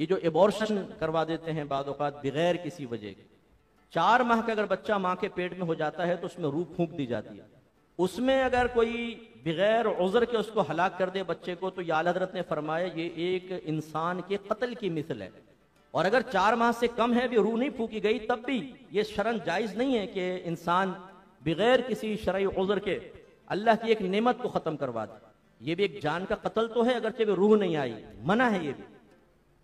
ये जो एबॉर्शन करवा देते हैं बाद बगैर किसी वजह के चार माह का अगर बच्चा माँ के पेट में हो जाता है तो उसमें रूह फूंक दी जाती है उसमें अगर कोई बगैर उजर के उसको हलाक कर दे बच्चे को तो याल हजरत ने फरमाया ये एक इंसान के कत्ल की मिसल है और अगर चार माह से कम है भी रूह नहीं फूकी गई तब भी ये शरण जायज़ नहीं है कि इंसान बगैर किसी शरा उजर के अल्लाह की एक नेमत को ख़त्म करवा दे ये भी एक जान का कत्ल तो है अगर चाहे रूह नहीं आई मना है ये भी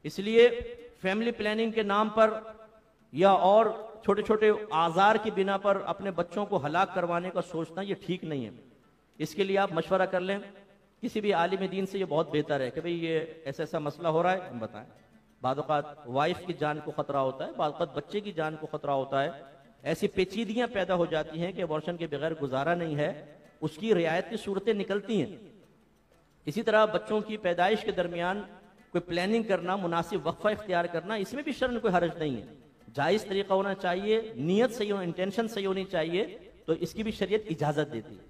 इसलिए फैमिली प्लानिंग के नाम पर या और छोटे छोटे आजार की बिना पर अपने बच्चों को हलाक करवाने का सोचना ये ठीक नहीं है इसके लिए आप मशवरा कर लें किसी भी आलिम दीन से ये बहुत बेहतर है कि भाई ये ऐसा ऐसा मसला हो रहा है हम बताएं बाद वाइफ की जान को खतरा होता है बाद बच्चे की जान को खतरा होता है ऐसी पेचीदगियां पैदा हो जाती हैं कि अबॉर्शन के बगैर गुजारा नहीं है उसकी रियायत की सूरतें निकलती हैं इसी तरह बच्चों की पैदाइश के दरमियान कोई प्लानिंग करना मुनासिब वक्फा इख्तियार करना इसमें भी शर्म कोई हरज नहीं है जायज़ तरीका होना चाहिए नीयत सही होना इंटेंशन सही होनी चाहिए तो इसकी भी शरीयत इजाज़त देती है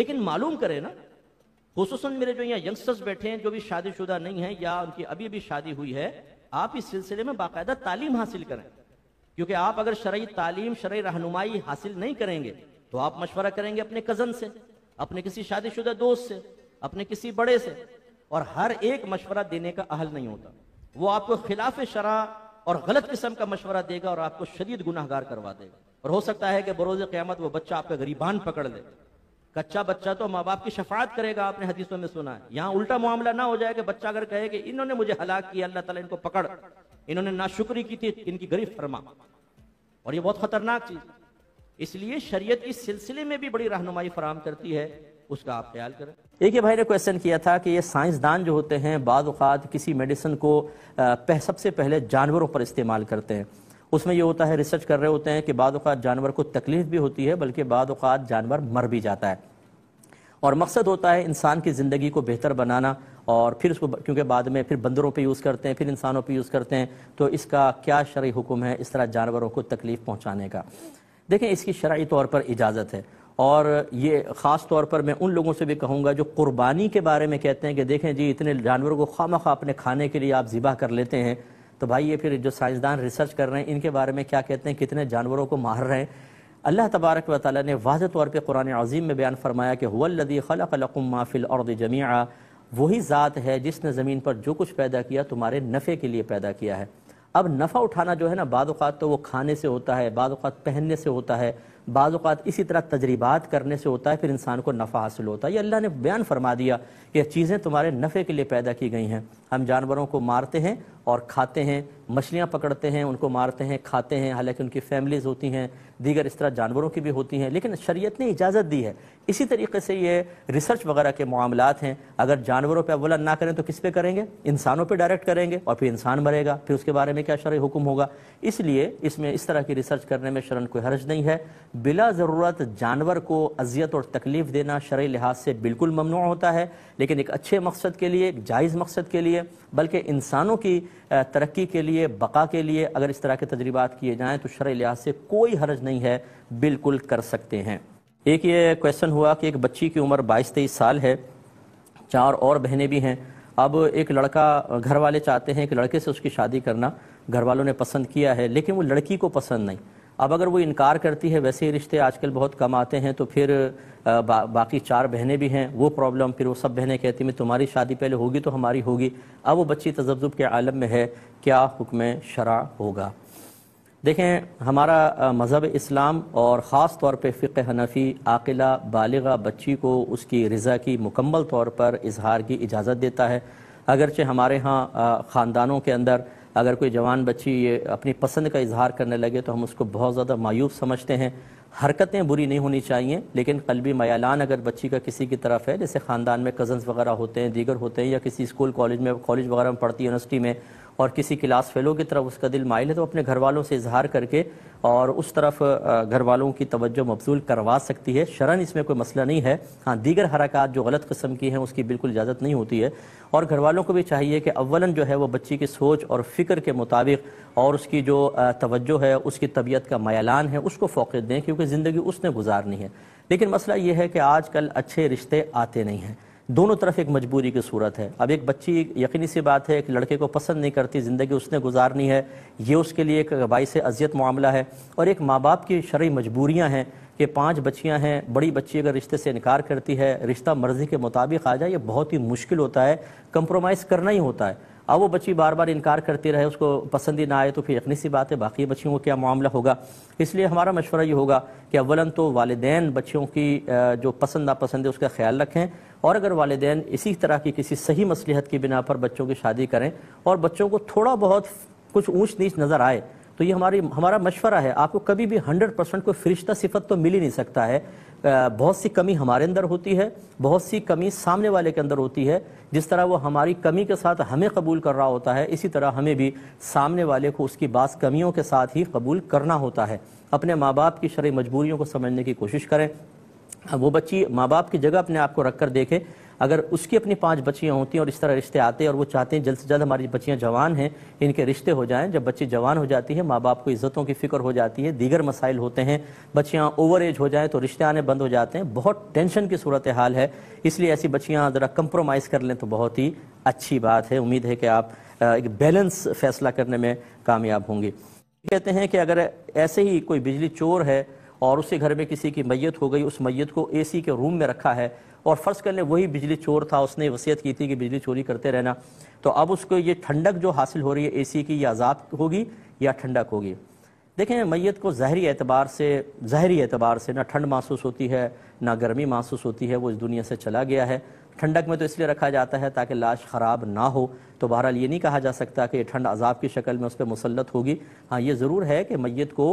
लेकिन मालूम करें ना खूस मेरे जो यहाँ यंगस्टर्स बैठे हैं जो भी शादीशुदा नहीं है या उनकी अभी अभी शादी हुई है आप इस सिलसिले में बाकायदा तालीम हासिल करें क्योंकि आप अगर शरा तालीम शर रहनुमाई हासिल नहीं करेंगे तो आप मशवरा करेंगे अपने कज़न से अपने किसी शादीशुदा दोस्त से अपने किसी बड़े से और हर एक मशवरा देने का अहल नहीं होता वो आपको खिलाफ शरा और गलत किस्म का मशवरा देगा और आपको शदीद गुनाहगार करवा देगा और हो सकता है कि बरोज क़्यामत वो बच्चा आपका गरीबान पकड़ ले कच्चा बच्चा तो माँ बाप की शफात करेगा आपने हदीसों में सुना है यहाँ उल्टा मामला ना हो जाए कि बच्चा अगर कहे कि इन्होंने मुझे हलाक किया अल्लाह तला इनको पकड़ इन्होंने नाशुक्री की थी इनकी गरीब फरमा और ये बहुत खतरनाक चीज़ इसलिए शरीयत इस सिलसिले में भी बड़ी रहनुमाई फराम करती है उसका आप ख्याल करें एक ही भाई ने क्वेश्चन किया था कि ये साइंसदान जो होते हैं बाद किसी मेडिसिन को पह, सबसे पहले जानवरों पर इस्तेमाल करते हैं उसमें ये होता है रिसर्च कर रहे होते हैं कि बाद जानवर को तकलीफ भी होती है बल्कि बाद जानवर मर भी जाता है और मकसद होता है इंसान की ज़िंदगी को बेहतर बनाना और फिर उसको क्योंकि बाद में फिर बंदरों पे यूज़ करते हैं फिर इंसानों पे यूज़ करते हैं तो इसका क्या शर्य हुक्म है इस तरह जानवरों को तकलीफ़ पहुँचाने का देखें इसकी शर्य तौर पर इजाज़त है और ये ख़ास तौर पर मैं उन लोगों से भी कहूँगा जो कुर्बानी के बारे में कहते हैं कि देखें जी इतने जानवरों को खाम खा अपने खाने के लिए आप ज़िबा कर लेते हैं तो भाई ये फिर जो साइंसदान रिसर्च कर रहे हैं इनके बारे में क्या कहते हैं कितने जानवरों को मार रहे हैं अल्लाह तबारक व ताली ने वाज तौर पर कुरान अजीम में बयान फरमाया कि हुल्लदी खलकम माफिल और जमिया वही ज़ात है जिसने ज़मीन पर जो कुछ पैदा किया तुम्हारे नफ़े के लिए पैदा किया है अब नफ़ा उठाना जो है ना बाद तो वो खाने से होता है बाद पहनने से होता है बाद इसी तरह तजर्बात करने से होता है फिर इंसान को नफ़ा हासिल होता है ये अल्लाह ने बयान फरमा दिया कि चीज़ें तुम्हारे नफ़े के लिए पैदा की गई हैं हम जानवरों को मारते हैं और खाते हैं मछलियाँ पकड़ते हैं उनको मारते हैं खाते हैं हालांकि उनकी फैमिलीज़ होती हैं दीगर इस तरह जानवरों की भी होती हैं लेकिन शरीयत ने इजाज़त दी है इसी तरीके से ये रिसर्च वगैरह के मामला हैं अगर जानवरों पर अवला ना करें तो किस पे करेंगे इंसानों पर डायरेक्ट करेंगे और फिर इंसान मरेगा फिर उसके बारे में क्या शर हुक्म होगा इसलिए इसमें इस तरह की रिसर्च करने में शरण कोई हर्ज नहीं है बिला ज़रूरत जानवर को अजियत और तकलीफ़ देना शर्य लिहाज से बिल्कुल ममनू होता है लेकिन एक अच्छे मकसद के लिए एक जायज़ मकसद के लिए बल्कि इंसानों की तरक्की के लिए बका के लिए अगर इस तरह के तजर्बात किए जाएँ तो शर लिहाज से कोई हर्ज नहीं है बिल्कुल कर सकते हैं एक ये क्वेश्चन हुआ कि एक बच्ची की उम्र बाईस तेईस साल है चार और बहनें भी हैं अब एक लड़का घर वाले चाहते हैं कि लड़के से उसकी शादी करना घर वालों ने पसंद किया है लेकिन वो लड़की को पसंद नहीं अब अगर वो इनकार करती है वैसे ही रिश्ते आजकल बहुत कम आते हैं तो फिर बा, बाकी चार बहनें भी हैं वो प्रॉब्लम फिर वो सब बहनें कहती हैं तुम्हारी शादी पहले होगी तो हमारी होगी अब वो बच्ची तजब्जुब के आलम में है क्या हुक्म शरा होगा देखें हमारा मज़हब इस्लाम और ख़ास तौर पर फ़िक हनफी आकला बालिगा बच्ची को उसकी रज़ा की मुकम्मल तौर पर इजहार की इजाज़त देता है अगरचे हमारे यहाँ ख़ानदानों के अंदर अगर कोई जवान बच्ची ये अपनी पसंद का इजहार करने लगे तो हम उसको बहुत ज़्यादा मायूब समझते हैं हरकतें बुरी नहीं होनी चाहिए लेकिन कलबी मयालान अगर बच्ची का किसी की तरफ है जैसे ख़ानदान में कज़न्स वगैरह होते हैं दीगर होते हैं या किसी स्कूल कॉलेज में कॉलेज वगैरह में पढ़ती है यूनिवर्सिटी में और किसी क्लास फेलो की तरफ उसका दिल माइल है तो अपने घर वालों से इजहार करके और उस तरफ घर वालों की तवज्जो मबजूल करवा सकती है शरण इसमें कोई मसला नहीं है हाँ दीगर हरकत जो गलत कस्म की हैं उसकी बिल्कुल इजाज़त नहीं होती है और घर वालों को भी चाहिए कि अव्वलन जो है वो बच्ची की सोच और फिक्र के मुताबिक और उसकी जो तवज्जो है उसकी तबीयत का मयालान है उसको फोकत दें क्योंकि ज़िंदगी उसने गुजारनी है लेकिन मसला ये है कि आजकल अच्छे रिश्ते आते नहीं हैं दोनों तरफ एक मजबूरी की सूरत है अब एक बच्ची यकीनी सी बात है एक लड़के को पसंद नहीं करती ज़िंदगी उसने गुजारनी है ये उसके लिए एक से अजियत मामला है और एक माँ बाप की शर्य मजबूरियाँ हैं कि पांच बच्चियां हैं बड़ी बच्ची अगर रिश्ते से इनकार करती है रिश्ता मर्जी के मुताबिक आ जाए ये बहुत ही मुश्किल होता है कंप्रोमाइज़ करना ही होता है अब वो बच्ची बार बार इनकार करती रहे उसको पसंद ही ना आए तो फिर यकनी सी बात है बाकी बच्चियों का क्या मामला होगा इसलिए हमारा मशवरा ये होगा कि अवला तो वालदेन बच्चियों की जो पसंद नापसंद है उसका ख्याल रखें और अगर वालदे इसी तरह की किसी सही मसलहत की बिना पर बच्चों की शादी करें और बच्चों को थोड़ा बहुत कुछ ऊँच नीच नज़र आए तो ये हमारी हमारा मशवरा है आपको कभी भी हंड्रेड परसेंट कोई फरिश्ता सिफत तो मिल ही नहीं सकता है बहुत सी कमी हमारे अंदर होती है बहुत सी कमी सामने वाले के अंदर होती है जिस तरह वो हमारी कमी के साथ हमें कबूल कर रहा होता है इसी तरह हमें भी सामने वाले को उसकी बात कमियों के साथ ही कबूल करना होता है अपने माँ बाप की शर्य मजबूरियों को समझने की कोशिश करें वो बच्ची माँ बाप की जगह अपने आप को रख कर देखें अगर उसकी अपनी पांच बच्चियां होती हैं और इस तरह रिश्ते आते हैं और वो चाहते हैं जल्द से जल्द हमारी बच्चियाँ जवान हैं इनके रिश्ते हो जाएँ जब बच्ची जवान हो जाती है माँ बाप को इज्जतों की फिक्र हो जाती है दीगर मसाइल होते हैं बच्चियाँ ओवर एज हो जाएँ तो रिश्ते आने बंद हो जाते हैं बहुत टेंशन की सूरत हाल है इसलिए ऐसी बच्चियाँ ज़रा कंप्रोमाइज़ कर लें तो बहुत ही अच्छी बात है उम्मीद है कि आप एक बैलेंस फैसला करने में कामयाब होंगी कहते हैं कि अगर ऐसे ही कोई बिजली चोर है और उसके घर में किसी की मैयत हो गई उस मैयत को एसी के रूम में रखा है और फ़र्ज कर लें वही बिजली चोर था उसने वसीयत की थी कि बिजली चोरी करते रहना तो अब उसको ये ठंडक जो हासिल हो रही है एसी की या आज़ाद होगी या ठंडक होगी देखें मैत को ज़हरी एतबार से ज़हरी एतबार से ना ठंड महसूस होती है ना गर्मी महसूस होती है वो इस दुनिया से चला गया है ठंडक में तो इसलिए रखा जाता है ताकि लाश ख़राब ना हो तो बहरहाल ये नहीं कहा जा सकता कि ठंड अजाब की शक्ल में उस पर मुसलत होगी हाँ ये ज़रूर है कि मैत को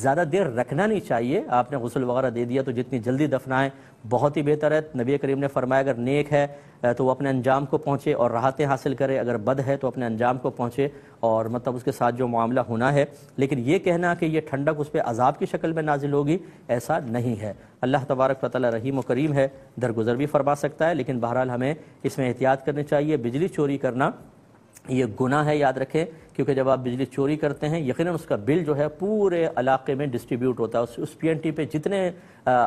ज़्यादा देर रखना नहीं चाहिए आपने गसल वगैरह दे दिया तो जितनी जल्दी दफनाएं बहुत ही बेहतर है नबी करीम ने फरमाया अगर नेक है तो वो अपने अंजाम को पहुँचे और राहतें हासिल करे अगर बद है तो अपने अंजाम को पहुँचे और मतलब उसके साथ जो मामला होना है लेकिन ये कहना कि ये ठंडक उस पर अजाब की शक्ल में नाजिल होगी ऐसा नहीं है अल्लाह तबारक वाली रहीम करीम है दरगुजर भी फरमा सकता है लेकिन बहरहाल हमें इसमें एहतियात करनी चाहिए बिजली चोरी करना ये गुना है याद रखें क्योंकि जब आप बिजली चोरी करते हैं यकीन उसका बिल जो है पूरे इलाके में डिस्ट्रीब्यूट होता है उस, उस पी पे जितने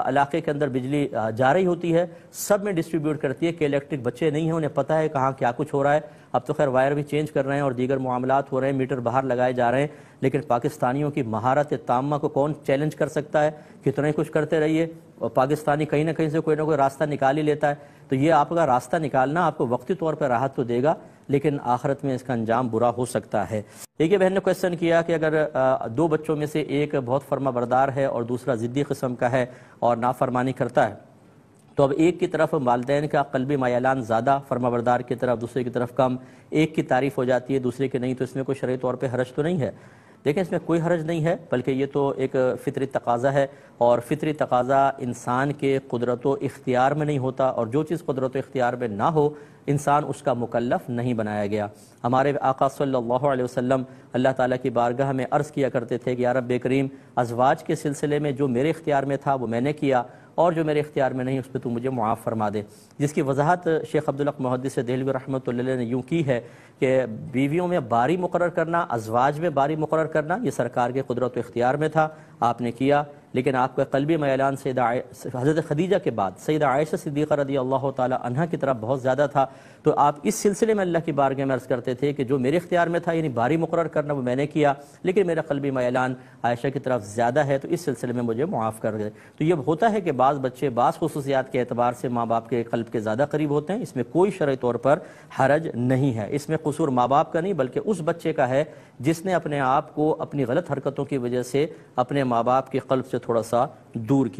इलाके के अंदर बिजली आ, जा रही होती है सब में डिस्ट्रीब्यूट करती है कि इलेक्ट्रिक बच्चे नहीं हैं उन्हें पता है कहाँ क्या कुछ हो रहा है अब तो खैर वायर भी चेंज कर रहे हैं और दीगर मामला हो रहे हैं मीटर बाहर लगाए जा रहे हैं लेकिन पाकिस्तानियों की महारत तामा को कौन चैलेंज कर सकता है कितने कुछ करते रहिए और पाकिस्तानी कहीं ना कहीं से कोई ना कोई रास्ता निकाल ही लेता है तो ये आपका रास्ता निकालना आपको वक्ती तौर पर राहत तो देगा लेकिन आखिरत में इसका अंजाम बुरा हो सकता है एक ये बहन ने क्वेश्चन किया कि अगर दो बच्चों में से एक बहुत फर्मा बरदार है और दूसरा ज़िद्दी कस्म का है और नाफरमानी करता है तो अब एक की तरफ वालदेन का कलबी मायालान ज़्यादा फर्माबरदार की तरफ दूसरे की तरफ कम एक की तारीफ़ हो जाती है दूसरे की नहीं तो इसमें कोई शर्य तौर पर हरज तो नहीं है देखें इसमें कोई हरज नहीं है बल्कि ये तो एक फ़ितरी तकाज़ा है और फ़ितरी तकाज़ा इंसान के कुदरत व इख्तियार में नहीं होता और जो चीज़ कुदरत व इख्तियार में ना हो इंसान उसका मुकलफ नहीं बनाया गया हमारे आका सल्लल्लाहु अलैहि वसल्लम अल्लाह ताला की बारगाह में अर्ज़ किया करते थे कि यार रब करीम अजवाज के सिलसिले में जो मेरे इख्तियार में था वो मैंने किया और जो मेरे इख्तियार में नहीं उस पर तू मुझे मुआफ़ फरमा दे जिसकी वजाहत शेख अब्दुल्क महदस दिल्ली रहमत ने यूँ की है कि बीवियों में बारी मुकर करना अजवाज में बारी मुकर करना ये सरकार के कुदरत इख्तियार में था आपने किया लेकिन आपका कलबी मैलान सैद हज़रत खदीजा के बाद सैद आयशा सिद्दीक़ रदी अल्लाह तह की तरफ बहुत ज़्यादा था तो आप इस सिलसिले में अल्लाह की बारगे में अर्ज़ करते थे कि जो मेरे इख्तियार में था यानी बारी मुकर करना वो मैंने किया लेकिन मेरा कलबी मैलान आयशा की तरफ ज़्यादा है तो इस सिलसिले में मुझे मुआफ़ कर गए तो ये होता है कि बाज़ बच्चे बास खसूसियात के अतबार से माँ बाप के कल्ब के ज़्यादा करीब होते हैं इसमें कोई शर तौर पर हरज नहीं है इसमें कसूर माँ बाप का नहीं बल्कि उस बच्चे का है जिसने अपने आप को अपनी गलत हरकतों की वजह से अपने माँ बाप के कल्ब से से थोड़ा सा दूर किया